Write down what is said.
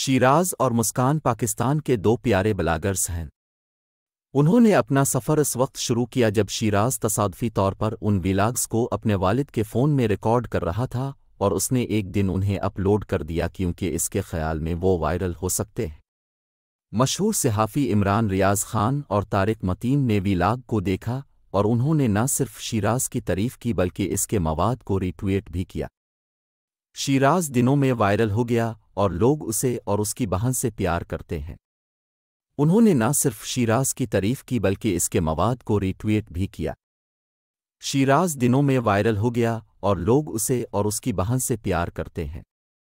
शीराज और मुस्कान पाकिस्तान के दो प्यारे ब्लागर्स हैं उन्होंने अपना सफ़र इस वक्त शुरू किया जब शीराज तसादफी तौर पर उन विलाग्स को अपने वालिद के फ़ोन में रिकॉर्ड कर रहा था और उसने एक दिन उन्हें अपलोड कर दिया क्योंकि इसके ख्याल में वो वायरल हो सकते हैं मशहूर सहाफ़ी इमरान रियाज खान और तारिक मतीन ने विलाग को देखा और उन्होंने न सिर्फ शीराज की तारीफ की बल्कि इसके मवाद को रिट्वीट भी किया शीराज दिनों में वायरल हो गया और लोग उसे और उसकी बहन से प्यार करते हैं उन्होंने न सिर्फ शीराज की तारीफ की बल्कि इसके मवाद को रिट्वीट भी किया शीराज दिनों में वायरल हो गया और लोग उसे और उसकी बहन से प्यार करते हैं